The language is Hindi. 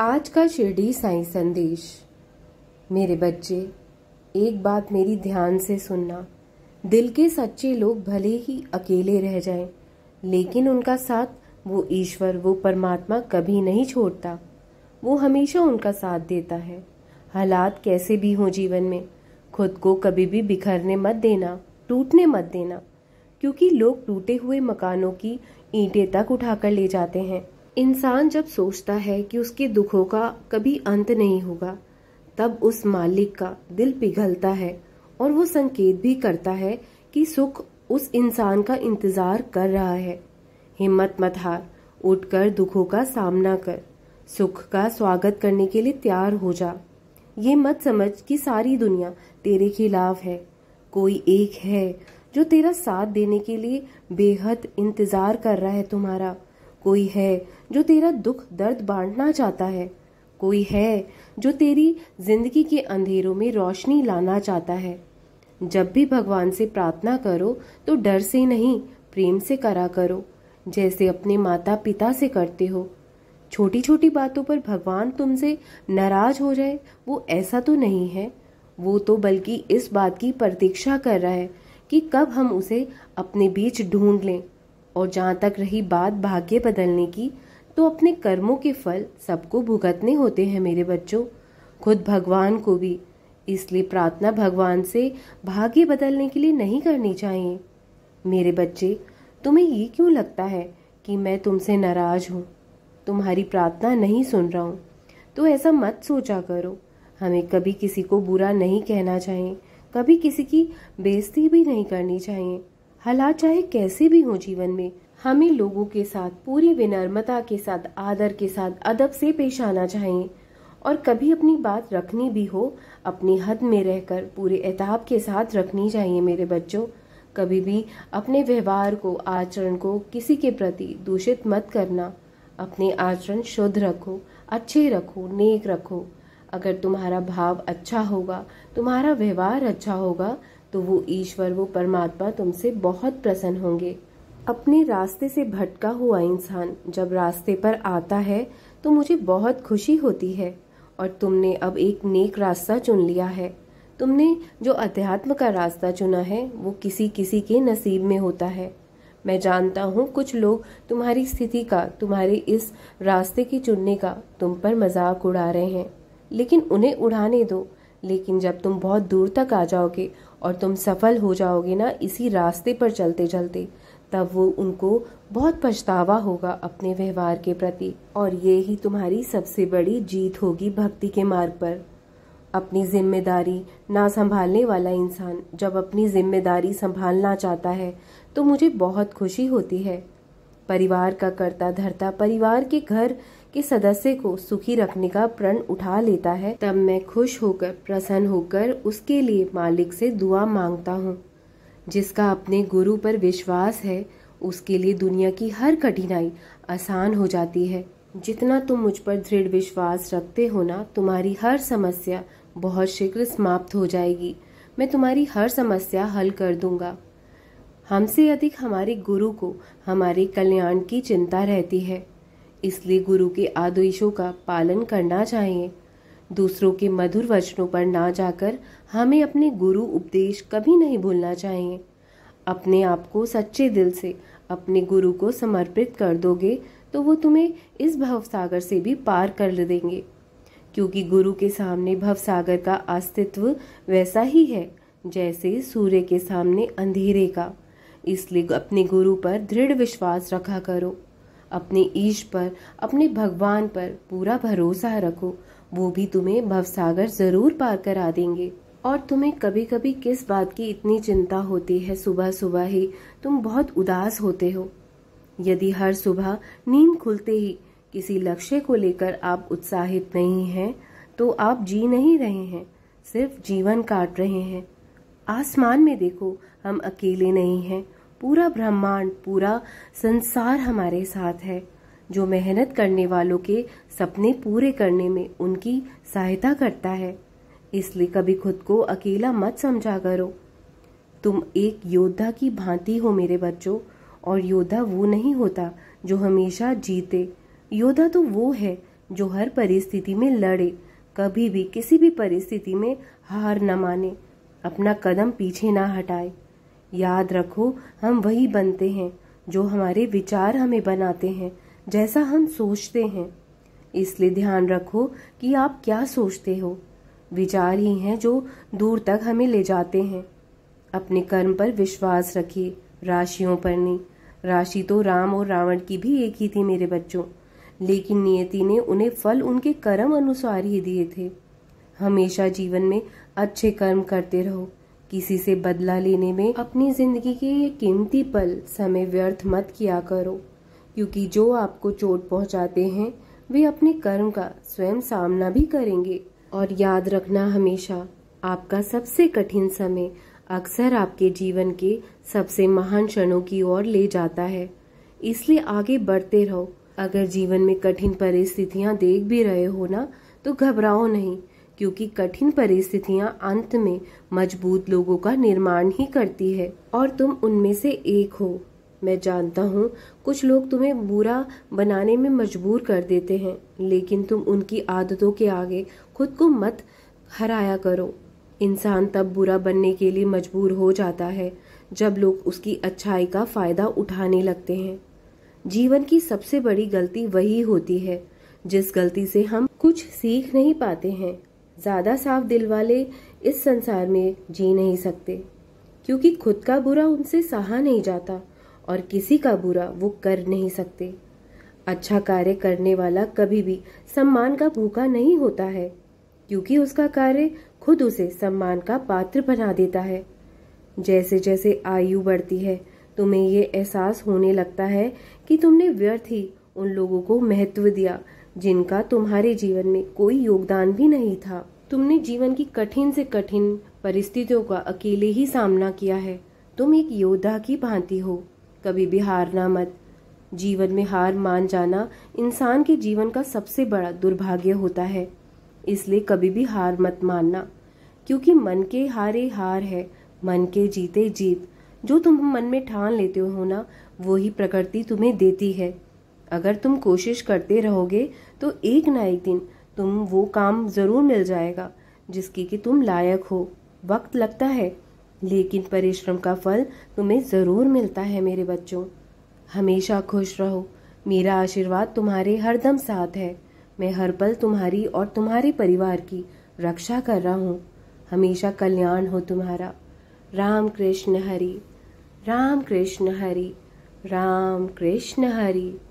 आज का शिरडी साई संदेश मेरे बच्चे एक बात मेरी ध्यान से सुनना दिल के सच्चे लोग भले ही अकेले रह जाएं, लेकिन उनका साथ वो ईश्वर वो परमात्मा कभी नहीं छोड़ता वो हमेशा उनका साथ देता है हालात कैसे भी हों जीवन में खुद को कभी भी बिखरने मत देना टूटने मत देना क्योंकि लोग टूटे हुए मकानों की ईंटें तक उठाकर ले जाते हैं इंसान जब सोचता है कि उसके दुखों का कभी अंत नहीं होगा तब उस मालिक का दिल पिघलता है और वो संकेत भी करता है कि सुख उस इंसान का इंतजार कर रहा है हिम्मत मत हार उठकर दुखों का सामना कर सुख का स्वागत करने के लिए तैयार हो जा ये मत समझ कि सारी दुनिया तेरे खिलाफ है कोई एक है जो तेरा साथ देने के लिए बेहद इंतजार कर रहा है तुम्हारा कोई है जो तेरा दुख दर्द बांटना चाहता है कोई है जो तेरी जिंदगी के अंधेरों में रोशनी लाना चाहता है जब भी भगवान से प्रार्थना करो तो डर से नहीं प्रेम से करा करो जैसे अपने माता पिता से करते हो छोटी छोटी बातों पर भगवान तुमसे नाराज हो जाए वो ऐसा तो नहीं है वो तो बल्कि इस बात की प्रतीक्षा कर रहा है कि कब हम उसे अपने बीच ढूंढ लें और जहाँ तक रही बात भाग्य बदलने की तो अपने कर्मों के फल सबको भुगतने होते हैं मेरे बच्चों खुद भगवान को भी इसलिए प्रार्थना भगवान से भाग्य बदलने के लिए नहीं करनी चाहिए मेरे बच्चे तुम्हें ये क्यों लगता है कि मैं तुमसे नाराज हूँ तुम्हारी प्रार्थना नहीं सुन रहा हूँ तो ऐसा मत सोचा करो हमें कभी किसी को बुरा नहीं कहना चाहिए कभी किसी की बेइज्जती भी नहीं करनी चाहिए हालात चाहे कैसे भी हो जीवन में हमें लोगों के साथ पूरी विनम्रता के साथ आदर के साथ अदब से पेश आना चाहिए और कभी अपनी बात रखनी भी हो अपनी हद में रहकर पूरे एहताब के साथ रखनी चाहिए मेरे बच्चों कभी भी अपने व्यवहार को आचरण को किसी के प्रति दूषित मत करना अपने आचरण शुद्ध रखो अच्छे रखो नेक रखो अगर तुम्हारा भाव अच्छा होगा तुम्हारा व्यवहार अच्छा होगा तो वो ईश्वर वो परमात्मा तुमसे बहुत प्रसन्न होंगे अपने रास्ते से भटका हुआ इंसान जब रास्ते पर आता है तो मुझे बहुत खुशी होती है और तुमने अब एक नेक रास्ता चुन लिया है तुमने जो अध्यात्म का रास्ता चुना है वो किसी किसी के नसीब में होता है मैं जानता हूँ कुछ लोग तुम्हारी स्थिति का तुम्हारे इस रास्ते के चुनने का तुम पर मजाक उड़ा रहे हैं लेकिन उन्हें उड़ाने दो लेकिन जब तुम बहुत दूर तक आ जाओगे और तुम सफल हो जाओगे ना इसी रास्ते पर चलते चलते तब वो उनको बहुत पछतावा होगा अपने व्यवहार के प्रति और ये ही तुम्हारी सबसे बड़ी जीत होगी भक्ति के मार्ग पर अपनी जिम्मेदारी ना संभालने वाला इंसान जब अपनी जिम्मेदारी संभालना चाहता है तो मुझे बहुत खुशी होती है परिवार का कर्ता धरता परिवार के घर के सदस्य को सुखी रखने का प्रण उठा लेता है तब मैं खुश होकर प्रसन्न होकर उसके लिए मालिक से दुआ मांगता हूँ जिसका अपने गुरु पर विश्वास है उसके लिए दुनिया की हर कठिनाई आसान हो जाती है जितना तुम मुझ पर दृढ़ विश्वास रखते हो ना तुम्हारी हर समस्या बहुत शीघ्र समाप्त हो जाएगी मैं तुम्हारी हर समस्या हल कर दूंगा हमसे अधिक हमारे गुरु को हमारे कल्याण की चिंता रहती है इसलिए गुरु के आदेशों का पालन करना चाहिए दूसरों के मधुर वचनों पर ना जाकर हमें अपने गुरु उपदेश कभी नहीं भूलना चाहिए अपने आप को सच्चे दिल से अपने गुरु को समर्पित कर दोगे तो वो तुम्हें इस भवसागर से भी पार कर देंगे क्योंकि गुरु के सामने भवसागर का अस्तित्व वैसा ही है जैसे सूर्य के सामने अंधेरे का इसलिए अपने गुरु पर दृढ़ विश्वास रखा करो अपने ईश पर अपने भगवान पर पूरा भरोसा रखो वो भी तुम्हें भवसागर जरूर पार करा देंगे और तुम्हें कभी कभी किस बात की इतनी चिंता होती है सुबह सुबह ही तुम बहुत उदास होते हो यदि हर सुबह नींद खुलते ही किसी लक्ष्य को लेकर आप उत्साहित नहीं हैं तो आप जी नहीं रहे हैं सिर्फ जीवन काट रहे हैं आसमान में देखो हम अकेले नहीं हैं पूरा ब्रह्मांड पूरा संसार हमारे साथ है जो मेहनत करने वालों के सपने पूरे करने में उनकी सहायता करता है इसलिए कभी खुद को अकेला मत समझा करो तुम एक योद्धा की भांति हो मेरे बच्चों और योद्धा वो नहीं होता जो हमेशा जीते योद्धा तो वो है जो हर परिस्थिति में लड़े कभी भी किसी भी परिस्थिति में हार न माने अपना कदम पीछे ना हटाए याद रखो हम वही बनते हैं जो हमारे विचार हमें बनाते हैं जैसा हम सोचते हैं इसलिए ध्यान रखो कि आप क्या सोचते हो विचार ही हैं जो दूर तक हमें ले जाते हैं अपने कर्म पर विश्वास रखिए राशियों पर नहीं राशि तो राम और रावण की भी एक ही थी मेरे बच्चों लेकिन नियति ने उन्हें फल उनके कर्म अनुसार ही दिए थे हमेशा जीवन में अच्छे कर्म करते रहो किसी से बदला लेने में अपनी जिंदगी के ये कीमती पल समय व्यर्थ मत किया करो क्योंकि जो आपको चोट पहुंचाते हैं वे अपने कर्म का स्वयं सामना भी करेंगे और याद रखना हमेशा आपका सबसे कठिन समय अक्सर आपके जीवन के सबसे महान क्षणों की ओर ले जाता है इसलिए आगे बढ़ते रहो अगर जीवन में कठिन परिस्थितियां देख भी रहे हो ना तो घबराओ नहीं क्योंकि कठिन परिस्थितियां अंत में मजबूत लोगों का निर्माण ही करती है और तुम उनमें से एक हो मैं जानता हूँ कुछ लोग तुम्हें बुरा बनाने में मजबूर कर देते हैं लेकिन तुम उनकी आदतों के आगे खुद को मत हराया करो इंसान तब बुरा बनने के लिए मजबूर हो जाता है जब लोग उसकी अच्छाई का फायदा उठाने लगते हैं जीवन की सबसे बड़ी गलती वही होती है जिस गलती से हम कुछ सीख नहीं पाते हैं ज़्यादा साफ दिल वाले इस संसार में जी नहीं सकते क्योंकि खुद का बुरा उनसे सहा नहीं जाता और किसी का बुरा वो कर नहीं सकते अच्छा कार्य करने वाला कभी भी सम्मान का भूखा नहीं होता है क्योंकि उसका कार्य खुद उसे सम्मान का पात्र बना देता है जैसे जैसे आयु बढ़ती है तुम्हें ये एहसास होने लगता है कि तुमने व्यर्थ ही उन लोगों को महत्व दिया जिनका तुम्हारे जीवन में कोई योगदान भी नहीं था तुमने जीवन की कठिन से कठिन परिस्थितियों का अकेले ही सामना किया है तुम एक योद्धा की भांति हो कभी भी हारना मत जीवन में हार मान जाना इंसान के जीवन का सबसे बड़ा दुर्भाग्य होता है इसलिए कभी भी हार मत मानना क्योंकि मन के हारे हार है मन के जीते जीत जो तुम मन में ठान लेते हो ना वो ही प्रकृति तुम्हें देती है अगर तुम कोशिश करते रहोगे तो एक ना एक दिन तुम वो काम ज़रूर मिल जाएगा जिसकी कि तुम लायक हो वक्त लगता है लेकिन परिश्रम का फल तुम्हें ज़रूर मिलता है मेरे बच्चों हमेशा खुश रहो मेरा आशीर्वाद तुम्हारे हरदम साथ है मैं हर पल तुम्हारी और तुम्हारे परिवार की रक्षा कर रहा हूँ हमेशा कल्याण हो तुम्हारा राम कृष्ण हरि राम कृष्ण हरि राम कृष्ण हरि